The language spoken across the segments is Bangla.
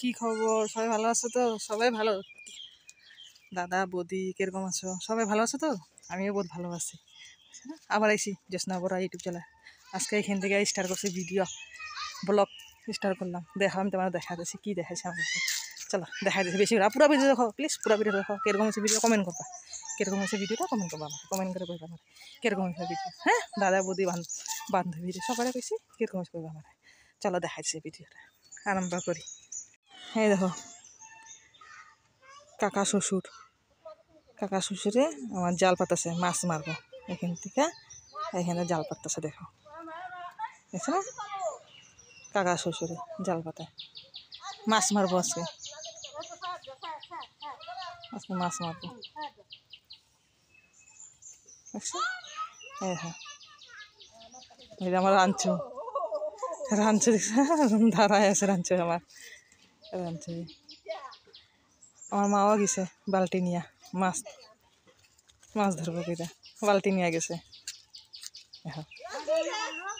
কি খবর সবাই ভালো আছো তো সবাই ভালো দাদা বৌদি কিরকম আছো সবাই ভালো আছো তো আমিও বহুত ভালো আছি আবার আইসি জ্যোৎস্না বড়া ইউটিউব চ্যানেল আজকে এখান থেকে স্টার্ট করছি ভিডিও ব্লগ স্টার্ট করলাম দেখো আমি তোমার দেখা দিয়েছি কী দেখাইছি আমাকে চলো দেখা দিয়েছি বেশি পুরো ভিডিও দেখো প্লিজ পুরো ভিডিও দেখো কিরকম হচ্ছে ভিডিও কমেন্ট করবা কিরকম হচ্ছে ভিডিওটা কমেন্ট করবা আমার কমেন্ট করে কইবা আমার কিরকম হচ্ছে ভিডিও হ্যাঁ দাদা বৌদি বান্ধবী সবাই কইছি কিরকম হচ্ছে কইবা আমার চলো দেখাইছি ভিডিওটা আরম্ভ করি হ্যাঁ দেখো কাকা শ্বশুর কাকা শ্বশুরে আমার জাল পাতাছে মাছ মারবো এখান থেকে এখানে জাল পাতাছে দেখো দেখছো না কাকা শ্বশুরে জাল পাতা মাছ মারবো আজকে আজকে মাছ মারবো দেখছো হ্যাঁ হ্যাঁ আমার রাঞ্চ রাঞ্চ দেখছো দাঁড়ায় আছে রাঞ্চ আমার আমার মাও গেছে বাল্টি নিয়া মাছ মাছ ধরবো কিনা বাল্টি নিয়ে গেছে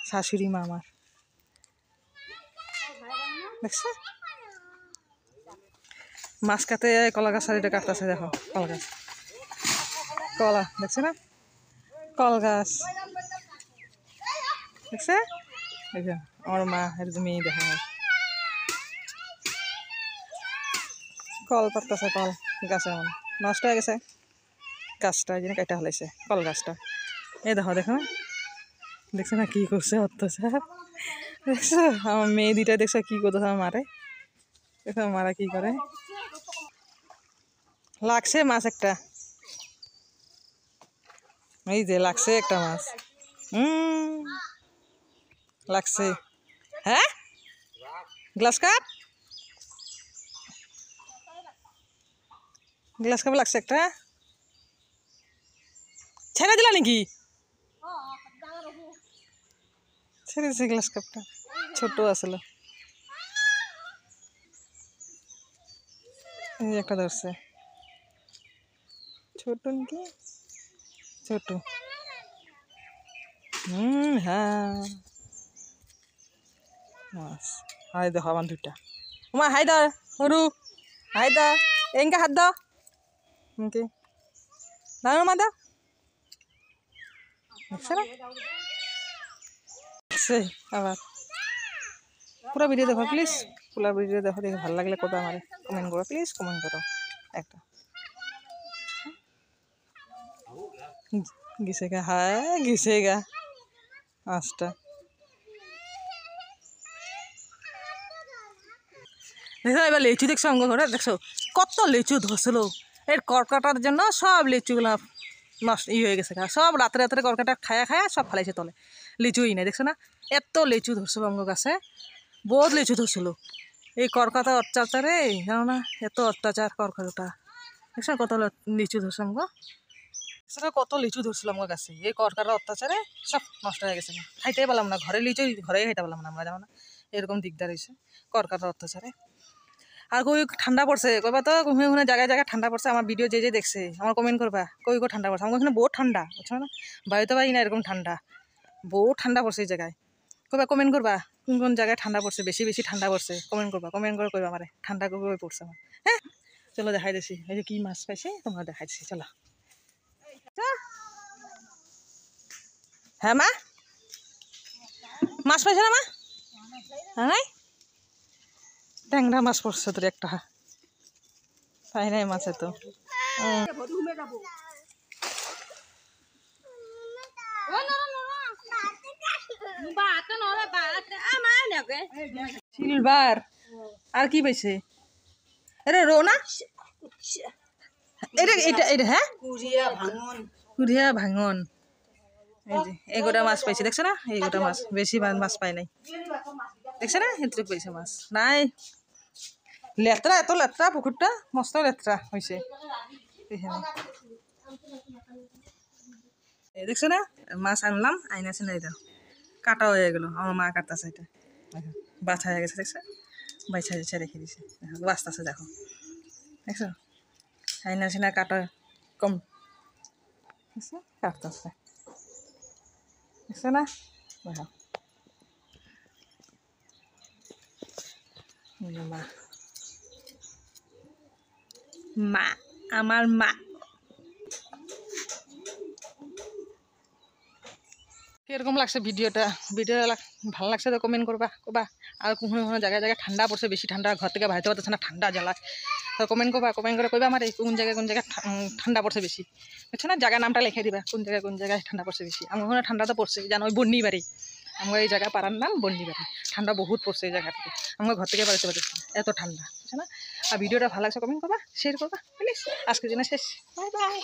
শাশুড়ি মা আমার দেখছো মাছ কাটে কলা গাছ আর এটা কাটতেছে দেখো কল গাছ কলা দেখছে না কল গাছ দেখছে আমার মা এর দেখা হয় কল পারতেছে কল গাছে এমন নষ্ট হয়ে গেছে গাছটা এই জন্য কেটে হলাইছে কল গাছটা এই দেখো দেখো দেখছো না কী করছে অত্যাচার দেখছো আমার মেয়ে দুইটা দেখছো কী করতেছে মারে দেখো মারা কী করে লাগছে মাছ একটা এই যে লাগছে একটা মাছ হুম লাগছে হ্যাঁ গ্লাস কাপ ग्लास का ब्लॉक सेक्टर है छेरे दिला नहीं की छेरे से ग्लास कपट छोटू असल ये कदर से छोटू की छोटू हम्म हाँ हाय दो हवन दूंटा हाय दा हरू हाय दा इनका हाथ दा ఇంకే దాని మాదా ভিডিও দেখো প্লিজ পুরো ভিডিও দেখো দেখে ভালো লাগলে কোথাও আমার কমেন্ট করো প্লিজ কমেন্ট করো একটা গিসে গা হ্যাঁ গিসে গা আঁচটা দেখো এবার লিচু দেখছো আমাকে ঘরে দেখছো কত লিচু ধরছিল এর কর্কটার জন্য সব লিচুগুলো নষ্ট ই হয়ে গেছে সব রাত্রে রাত্রে কর্কটা খায়া খায়া সব ফালাইছে তলে লিচুই নেই দেখছো না এত লিচু ধরছিল বঙ্গ গাছে বহুত লিচু ধরছিল এই কর্কটা অত্যাচারে জানো না এত অত্যাচার কর্কটা দেখছো কত লিচু ধরছে আমাকে সেটা কত লিচু ধরছিল আমার গাছে এই কর্কার অত্যাচারে সব নষ্ট হয়ে গেছে খাইতে পারলাম না ঘরে লিচু ঘরেই খাইতে পারলাম না আমরা জানো না এরকম দিকদার হয়েছে কর্কার অত্যাচারে আর কই ঠান্ডা পড়ছে কইবা তো ঘুমিয়ে ঘুমিয়ে জায়গায় জায়গায় ঠান্ডা পড়ছে আমার ভিডিও যে যে দেখছে আমার কমেন্ট করবা কই কো ঠান্ডা পড়ছে আমার এখানে বহুত ঠান্ডা বুঝছো না বাড়িতে পারি না এরকম ঠান্ডা বহুত ঠান্ডা পড়ছে এই জায়গায় কইবা কমেন্ট করবা কোন কোন জায়গায় ঠান্ডা পড়ছে বেশি বেশি ঠান্ডা পড়ছে কমেন্ট করবা কমেন্ট করে কইবা আমার ঠান্ডা করে পড়ছে আমার হ্যাঁ চলো দেখাই দিছি এই যে কী মাছ পাইছে তোমার দেখাই দিছি চলো হ্যাঁ মা মাছ পাইছে না মা হ্যাঁ ট্যাংরা মাছ পড়ছে তোর একটা তাই নাই মাছে তো সিলভার আর কি পাইছে এটা রো না এটা এটা এটা হ্যাঁ কুড়িয়া ভাঙন কুড়িয়া ভাঙন এই যে মাছ পাইছে দেখছো না এই গোটা মাছ বেশি মাছ পাই নাই দেখছে না হেঁটে পাইছে মাছ নাই লেতরা এত লেতরা পুকুরটা মস্ত লেতরা হয়েছে দেখছো না মাছ আনলাম আইনাছে না এটা কাটা হয়ে গেলো আমার মা কাটাছে এটা বাছা হয়ে গেছে দেখছো বাইছা যাচ্ছে রেখে দিছে দেখো বাঁচতেছে দেখো দেখছো আইনাছে না কাটা কম দেখছো আছে দেখছো না দেখো মা মা আমার মা কিরকম লাগছে ভিডিওটা ভিডিও ভালো লাগছে তো কমেন্ট করবা কবা আর কোনো কোনো জায়গায় জায়গায় ঠান্ডা পড়ছে বেশি ঠান্ডা ঘর থেকে বাড়িতে পারতেছে না ঠান্ডা জ্বালা তো কমেন্ট করবা কমেন্ট করে কইবা আমার এই কোন জায়গায় কোন জায়গায় ঠান্ডা পড়ছে বেশি বুঝছে না জায়গা নামটা লিখে দিবা কোন জায়গায় কোন জায়গায় ঠান্ডা পড়ছে বেশি আমার ওখানে ঠান্ডা তো পড়ছে জানো ওই বন্যি বাড়ি আমার এই জায়গা পাড়ার নাম বন্ডিবাড়ি ঠান্ডা বহুত পড়ছে এই জায়গাটাতে আমার ঘর থেকে বেরোতে পারছি এত ঠান্ডা বুঝছে না আর ভিডিওটা ভালো লাগছে কমেন্ট করবা শেয়ার করবা প্লিজ আজকের জন্য শেষ বাই বাই